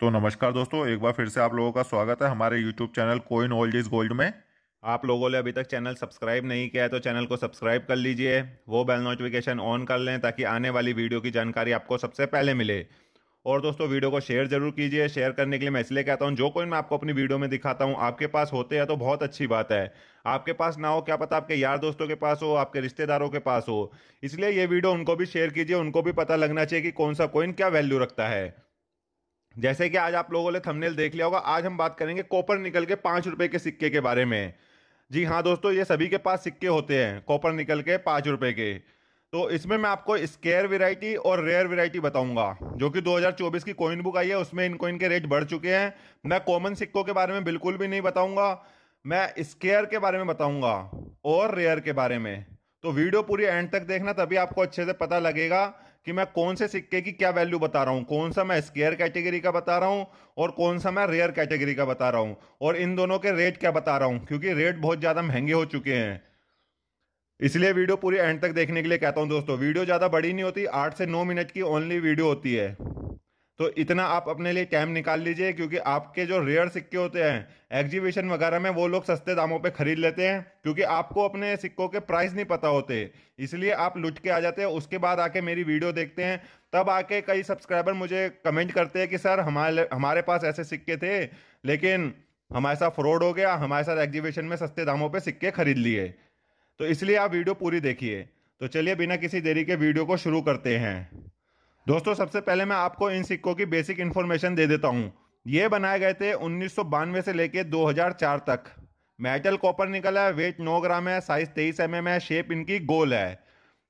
तो नमस्कार दोस्तों एक बार फिर से आप लोगों का स्वागत है हमारे YouTube channel coin old is gold में आप लोगों ने अभी तक चैनल सब्सक्राइब नहीं किया है तो चैनल को सब्सक्राइब कर लीजिए वो बेल नोटिफिकेशन ऑन कर लें ताकि आने वाली वीडियो की जानकारी आपको सबसे पहले मिले और दोस्तों वीडियो को शेयर जरूर कीजिए शेयर करने के लिए मैं इसलिए कहता हूँ जो कोइन मैं आपको अपनी वीडियो में दिखाता हूँ आपके पास होते हैं तो बहुत अच्छी बात है आपके पास ना हो क्या पता आपके यार दोस्तों के पास हो आपके रिश्तेदारों के पास हो इसलिए ये वीडियो उनको भी शेयर कीजिए उनको भी पता लगना चाहिए कि कौन सा कोइन क्या वैल्यू रखता है जैसे कि आज आप लोगों ने थंबनेल देख लिया होगा आज हम बात करेंगे कॉपर निकल के पाँच रुपये के सिक्के के बारे में जी हाँ दोस्तों ये सभी के पास सिक्के होते हैं कॉपर निकल के पाँच रुपये के तो इसमें मैं आपको स्केयर वेराइटी और रेयर वेराइटी बताऊंगा जो कि 2024 की कॉइन बुक आई है उसमें इन कॉइन के रेट बढ़ चुके हैं मैं कॉमन सिक्कों के बारे में बिल्कुल भी नहीं बताऊंगा मैं स्केयर के बारे में बताऊंगा और रेयर के बारे में तो वीडियो पूरी एंड तक देखना तभी आपको अच्छे से पता लगेगा कि मैं कौन से सिक्के की क्या वैल्यू बता रहा हूँ कौन सा मैं स्केयर कैटेगरी का बता रहा हूँ और कौन सा मैं रेयर कैटेगरी का बता रहा हूँ और इन दोनों के रेट क्या बता रहा हूँ क्योंकि रेट बहुत ज़्यादा महंगे हो चुके हैं इसलिए वीडियो पूरी एंड तक देखने के लिए कहता हूँ दोस्तों वीडियो ज़्यादा बड़ी नहीं होती आठ से नौ मिनट की ओनली वीडियो होती है तो इतना आप अपने लिए टाइम निकाल लीजिए क्योंकि आपके जो रेयर सिक्के होते हैं एग्जीबिशन वगैरह में वो लोग सस्ते दामों पे खरीद लेते हैं क्योंकि आपको अपने सिक्कों के प्राइस नहीं पता होते इसलिए आप लुट के आ जाते हैं उसके बाद आके मेरी वीडियो देखते हैं तब आके कई सब्सक्राइबर मुझे कमेंट करते हैं कि सर हमारे हमारे पास ऐसे सिक्के थे लेकिन हमारे साथ फ्रॉड हो गया हमारे साथ एग्जीबिशन में सस्ते दामों पर सिक्के खरीद लिए तो इसलिए आप वीडियो पूरी देखिए तो चलिए बिना किसी देरी के वीडियो को शुरू करते हैं दोस्तों सबसे पहले मैं आपको इन सिक्कों की बेसिक इन्फॉर्मेशन दे देता हूँ ये बनाए गए थे उन्नीस से लेकर 2004 तक मेटल कॉपर निकला है वेट 9 ग्राम है साइज 23 एम mm है शेप इनकी गोल है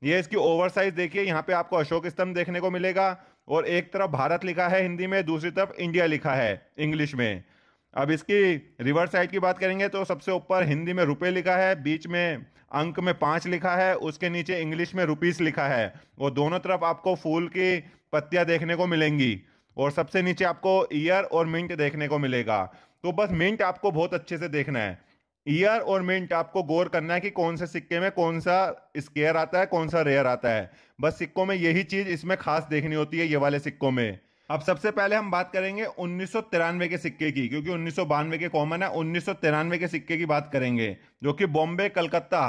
ये इसकी ओवर साइज देखिए यहाँ पे आपको अशोक स्तंभ देखने को मिलेगा और एक तरफ भारत लिखा है हिंदी में दूसरी तरफ इंडिया लिखा है इंग्लिश में अब इसकी रिवर्स साइड की बात करेंगे तो सबसे ऊपर हिंदी में रुपये लिखा है बीच में अंक में पाँच लिखा है उसके नीचे इंग्लिश में रुपीस लिखा है और दोनों तरफ आपको फूल की पत्तियाँ देखने को मिलेंगी और सबसे नीचे आपको ईयर और मिंट देखने को मिलेगा तो बस मिंट आपको बहुत अच्छे से देखना है ईयर और मिंट आपको गौर करना है कि कौन से सिक्के में कौन सा स्केयर आता है कौन सा रेयर आता है बस सिक्कों में यही चीज़ इसमें खास देखनी होती है ये वाले सिक्कों में अब सबसे पहले हम बात करेंगे उन्नीस के सिक्के की क्योंकि उन्नीस के कॉमन है उन्नीस के सिक्के की बात करेंगे जो कि बॉम्बे कलकत्ता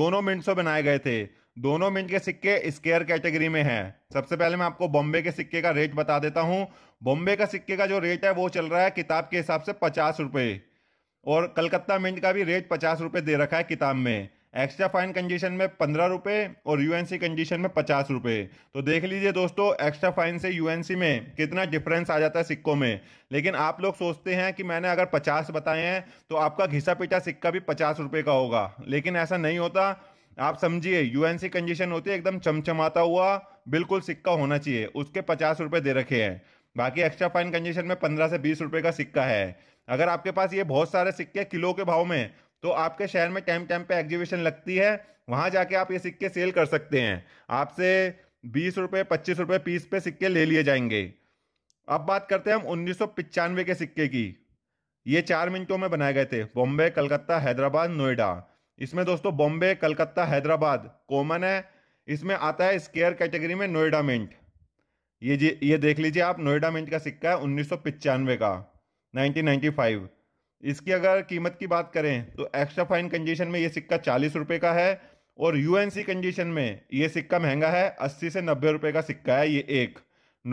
दोनों मिनट से बनाए गए थे दोनों मिनट के सिक्के स्केयर कैटेगरी में है सबसे पहले मैं आपको बॉम्बे के सिक्के का रेट बता देता हूं बॉम्बे का सिक्के का जो रेट है वो चल रहा है किताब के हिसाब से पचास रुपये और कलकत्ता मिनट का भी रेट पचास रुपये दे रखा है किताब में एक्स्ट्रा फाइन कंडीशन में पंद्रह रुपये और यूएनसी कंडीशन में पचास रुपये तो देख लीजिए दोस्तों एक्स्ट्रा फाइन से यूएनसी में कितना डिफरेंस आ जाता है सिक्कों में लेकिन आप लोग सोचते हैं कि मैंने अगर पचास बताए हैं तो आपका घिसा पिटा सिक्का भी पचास रुपये का होगा लेकिन ऐसा नहीं होता आप समझिए यूएनसी कंडीशन होती है एकदम चमचमाता हुआ बिल्कुल सिक्का होना चाहिए उसके पचास रुपये दे रखे हैं बाकी एक्स्ट्रा फाइन कंडीशन में पंद्रह से बीस रुपये का सिक्का है अगर आपके पास ये बहुत सारे सिक्के किलो के भाव में तो आपके शहर में टाइम टाइम पे एग्जीबिशन लगती है वहाँ जाके आप ये सिक्के सेल कर सकते हैं आपसे बीस रुपये पच्चीस रुपये पीस पे सिक्के ले लिए जाएंगे अब बात करते हैं हम उन्नीस के सिक्के की ये चार मिनटों में बनाए गए थे बॉम्बे कलकत्ता हैदराबाद नोएडा इसमें दोस्तों बॉम्बे कलकत्ता हैदराबाद कॉमन है इसमें आता है स्केयर कैटेगरी में नोएडा मिंट ये जी ये देख लीजिए आप नोएडा मिंट का सिक्का है उन्नीस का 1995 इसकी अगर कीमत की बात करें तो एक्स्ट्रा फाइन कंडीशन में ये सिक्का चालीस रुपये का है और यू एन सी कंडीशन में ये सिक्का महंगा है अस्सी से नब्बे रुपये का सिक्का है ये एक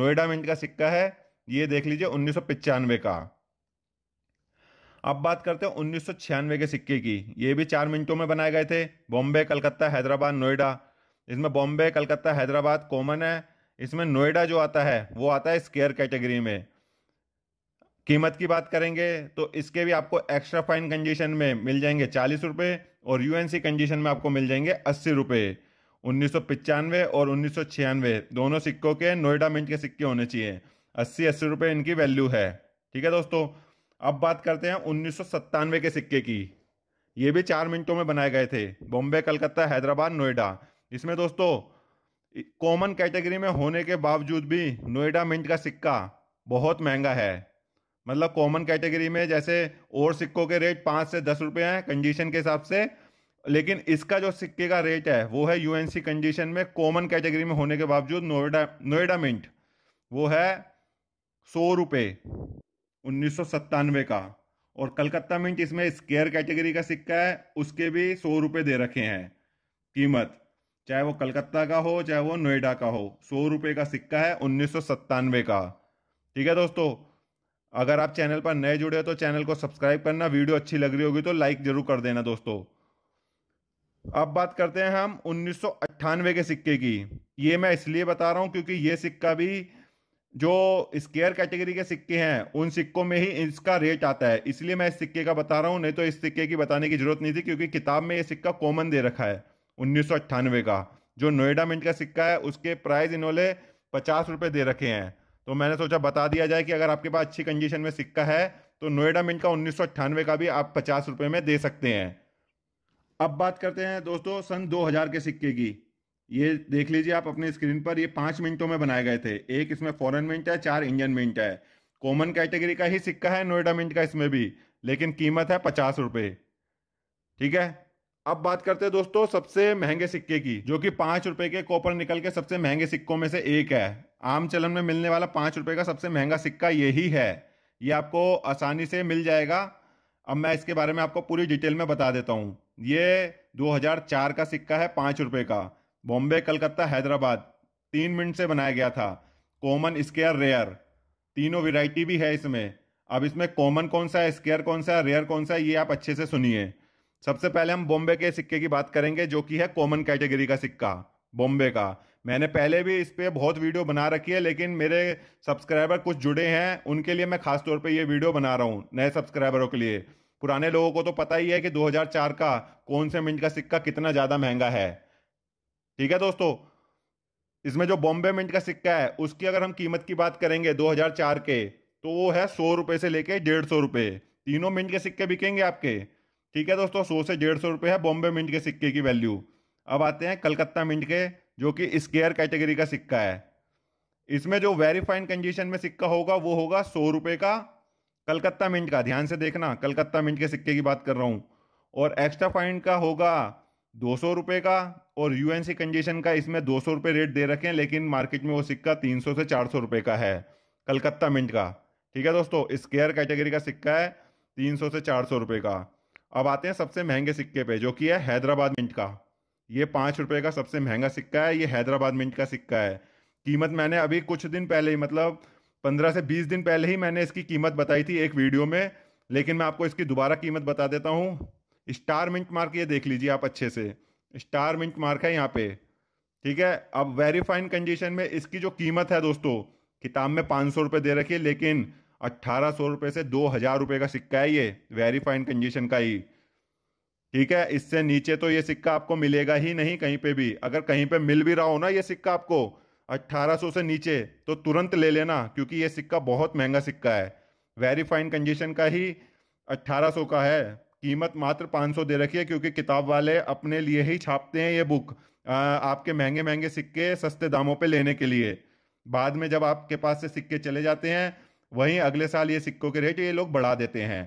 नोएडा मिंट का सिक्का है ये देख लीजिए उन्नीस का अब बात करते हैं उन्नीस के सिक्के की ये भी चार मिनटों में बनाए गए थे बॉम्बे कलकत्ता हैदराबाद नोएडा इसमें बॉम्बे कलकत्ता हैदराबाद कॉमन है इसमें नोएडा जो आता है वो आता है स्केयर कैटेगरी में कीमत की बात करेंगे तो इसके भी आपको एक्स्ट्रा फाइन कंडीशन में मिल जाएंगे चालीस रुपये और यूएनसी कंडीशन में आपको मिल जाएंगे अस्सी रुपये उन्नीस और उन्नीस दोनों सिक्कों के नोएडा मिंट के सिक्के होने चाहिए अस्सी अस्सी रुपये इनकी वैल्यू है ठीक है दोस्तों अब बात करते हैं उन्नीस के सिक्के की ये भी चार मिनटों में बनाए गए थे बॉम्बे कलकत्ता हैदराबाद नोएडा इसमें दोस्तों कॉमन कैटेगरी में होने के बावजूद भी नोएडा मिंट का सिक्का बहुत महंगा है मतलब कॉमन कैटेगरी में जैसे और सिक्कों के रेट पाँच से दस रुपये हैं कंडीशन के हिसाब से लेकिन इसका जो सिक्के का रेट है वो है यूएनसी कंडीशन में कॉमन कैटेगरी में होने के बावजूद नोएडा नोएडा मिंट वो है सौ रुपये उन्नीस का और कलकत्ता मिंट इसमें स्केयर कैटेगरी का सिक्का है उसके भी सौ रुपये दे रखे हैं कीमत चाहे वो कलकत्ता का हो चाहे वो नोएडा का हो सौ रुपये का सिक्का है उन्नीस का ठीक है दोस्तों अगर आप चैनल पर नए जुड़े हो तो चैनल को सब्सक्राइब करना वीडियो अच्छी लग रही होगी तो लाइक जरूर कर देना दोस्तों अब बात करते हैं हम उन्नीस के सिक्के की ये मैं इसलिए बता रहा हूँ क्योंकि ये सिक्का भी जो स्केयर कैटेगरी के सिक्के हैं उन सिक्कों में ही इसका रेट आता है इसलिए मैं इस सिक्के का बता रहा हूँ नहीं तो इस सिक्के की बताने की जरूरत नहीं थी क्योंकि किताब में ये सिक्का कॉमन दे रखा है उन्नीस का जो नोएडा मिंट का सिक्का है उसके प्राइस इन्होंने पचास रुपये दे रखे हैं तो मैंने सोचा बता दिया जाए कि अगर आपके पास अच्छी कंडीशन में सिक्का है तो नोएडा मिंट का उन्नीस का भी आप पचास रुपये में दे सकते हैं अब बात करते हैं दोस्तों सन 2000 के सिक्के की ये देख लीजिए आप अपने स्क्रीन पर ये पाँच मिनटों में बनाए गए थे एक इसमें फॉरेन मिंट है चार इंडियन मिंट है कॉमन कैटेगरी का ही सिक्का है नोएडा मिंट का इसमें भी लेकिन कीमत है पचास रुपये ठीक है अब बात करते हैं दोस्तों सबसे महंगे सिक्के की जो कि पाँच रुपये के कॉपर निकल के सबसे महंगे सिक्कों में से एक है आम चलन में मिलने वाला पाँच रुपये का सबसे महंगा सिक्का यही है ये आपको आसानी से मिल जाएगा अब मैं इसके बारे में आपको पूरी डिटेल में बता देता हूँ ये 2004 का सिक्का है पाँच रुपये का बॉम्बे कलकत्ता हैदराबाद तीन मिनट से बनाया गया था कॉमन स्केयर रेयर तीनों वेराइटी भी है इसमें अब इसमें कॉमन कौन सा है स्केयर कौन सा है रेयर कौन सा है ये आप अच्छे से सुनिए सबसे पहले हम बॉम्बे के सिक्के की बात करेंगे जो कि है कॉमन कैटेगरी का सिक्का बॉम्बे का मैंने पहले भी इस पर बहुत वीडियो बना रखी है लेकिन मेरे सब्सक्राइबर कुछ जुड़े हैं उनके लिए मैं खास तौर पे ये वीडियो बना रहा हूँ नए सब्सक्राइबरों के लिए पुराने लोगों को तो पता ही है कि 2004 का कौन से मिंट का सिक्का कितना ज़्यादा महंगा है ठीक है दोस्तों इसमें जो बॉम्बे मिंट का सिक्का है उसकी अगर हम कीमत की बात करेंगे दो के तो वो है सौ रुपये से लेके डेढ़ सौ रुपये तीनों मिंट के सिक्के बिकेंगे आपके ठीक है दोस्तों सौ से डेढ़ सौ रुपये है बॉम्बे मिंट के सिक्के की वैल्यू अब आते हैं कलकत्ता मिंट के जो कि स्केयर कैटेगरी का सिक्का है इसमें जो वेरीफाइन कंडीशन में सिक्का होगा वो होगा सौ रुपये का कलकत्ता मिंट का ध्यान से देखना कलकत्ता मिंट के सिक्के की बात कर रहा हूँ और एक्स्ट्रा फाइन का होगा दो सौ रुपये का और यूएनसी कंडीशन का इसमें दो सौ रुपये रेट दे रखें लेकिन मार्केट में वो सिक्का तीन सौ से चार सौ रुपये का है कलकत्ता मिंट का ठीक है दोस्तों स्केयर कैटेगरी का सिक्का है तीन सौ से चार सौ रुपये का अब आते हैं सबसे महंगे सिक्के पे जो कि है हैदराबाद मिंट का ये पाँच रुपये का सबसे महंगा सिक्का है ये हैदराबाद मिंट का सिक्का है कीमत मैंने अभी कुछ दिन पहले ही मतलब पंद्रह से बीस दिन पहले ही मैंने इसकी कीमत बताई थी एक वीडियो में लेकिन मैं आपको इसकी दोबारा कीमत बता देता हूँ स्टार मिंट मार्क ये देख लीजिए आप अच्छे से स्टार मिंट मार्क है यहाँ पे ठीक है अब वेरीफाइन कंडीशन में इसकी जो कीमत है दोस्तों किताब में पाँच सौ रुपये दे रखी है लेकिन अट्ठारह सौ रुपये से दो हज़ार रुपये का सिक्का है ये वेरीफाइन कंडीशन का ही ठीक है इससे नीचे तो ये सिक्का आपको मिलेगा ही नहीं कहीं पे भी अगर कहीं पे मिल भी रहा हो ना ये सिक्का आपको 1800 से नीचे तो तुरंत ले लेना क्योंकि ये सिक्का बहुत महंगा सिक्का है वेरी फाइन कंडीशन का ही 1800 का है कीमत मात्र 500 दे रखी है क्योंकि किताब वाले अपने लिए ही छापते हैं ये बुक आपके महंगे महंगे सिक्के सस्ते दामों पर लेने के लिए बाद में जब आपके पास से सिक्के चले जाते हैं वहीं अगले साल ये सिक्कों के रेट ये लोग बढ़ा देते हैं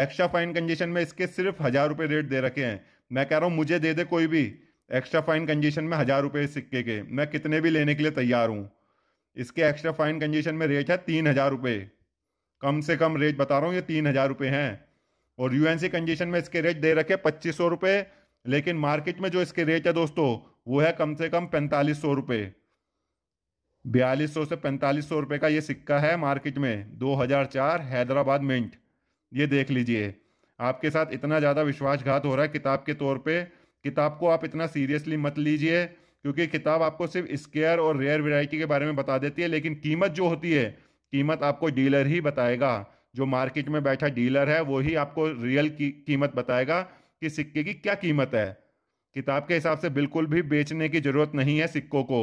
एक्स्ट्रा फाइन कंजेशन में इसके सिर्फ हज़ार रुपये रेट दे रखे हैं मैं कह रहा हूँ मुझे दे दे कोई भी एक्स्ट्रा फाइन कंजेशन में हज़ार रुपये सिक्के के मैं कितने भी लेने के लिए तैयार हूँ इसके एक्स्ट्रा फाइन कंजेशन में रेट है तीन हज़ार रुपये कम से कम रेट बता रहा हूँ ये तीन हज़ार रुपये हैं और यूएनसी कंजेशन में इसके रेट दे रखे पच्चीस सौ रुपये लेकिन मार्केट में जो इसके रेट है दोस्तों वो है कम से कम पैंतालीस सौ रुपये बयालीस सौ से पैंतालीस सौ रुपये का ये सिक्का है मार्केट में दो हज़ार चार हैदराबाद मिंट ये देख लीजिए आपके साथ इतना ज़्यादा विश्वासघात हो रहा है किताब के तौर पे किताब को आप इतना सीरियसली मत लीजिए क्योंकि किताब आपको सिर्फ स्केयर और रेयर वेराइटी के बारे में बता देती है लेकिन कीमत जो होती है कीमत आपको डीलर ही बताएगा जो मार्केट में बैठा डीलर है वो ही आपको रियल की कीमत बताएगा कि सिक्के की क्या कीमत है किताब के हिसाब से बिल्कुल भी बेचने की ज़रूरत नहीं है सिक्कों को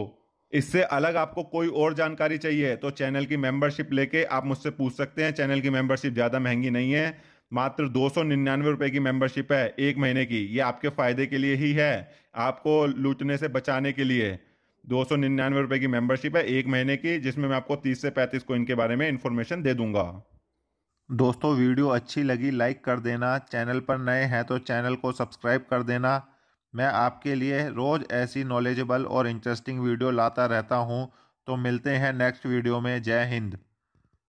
इससे अलग आपको कोई और जानकारी चाहिए तो चैनल की मेंबरशिप लेके आप मुझसे पूछ सकते हैं चैनल की मेंबरशिप ज़्यादा महंगी नहीं है मात्र दो सौ निन्यानवे रुपये की मेंबरशिप है एक महीने की ये आपके फ़ायदे के लिए ही है आपको लूटने से बचाने के लिए दो सौ निन्यानवे रुपये की मेंबरशिप है एक महीने की जिसमें मैं आपको तीस से पैंतीस को इनके बारे में इन्फॉर्मेशन दे दूंगा दोस्तों वीडियो अच्छी लगी लाइक कर देना चैनल पर नए हैं तो चैनल को सब्सक्राइब कर देना मैं आपके लिए रोज़ ऐसी नॉलेजेबल और इंटरेस्टिंग वीडियो लाता रहता हूँ तो मिलते हैं नेक्स्ट वीडियो में जय हिंद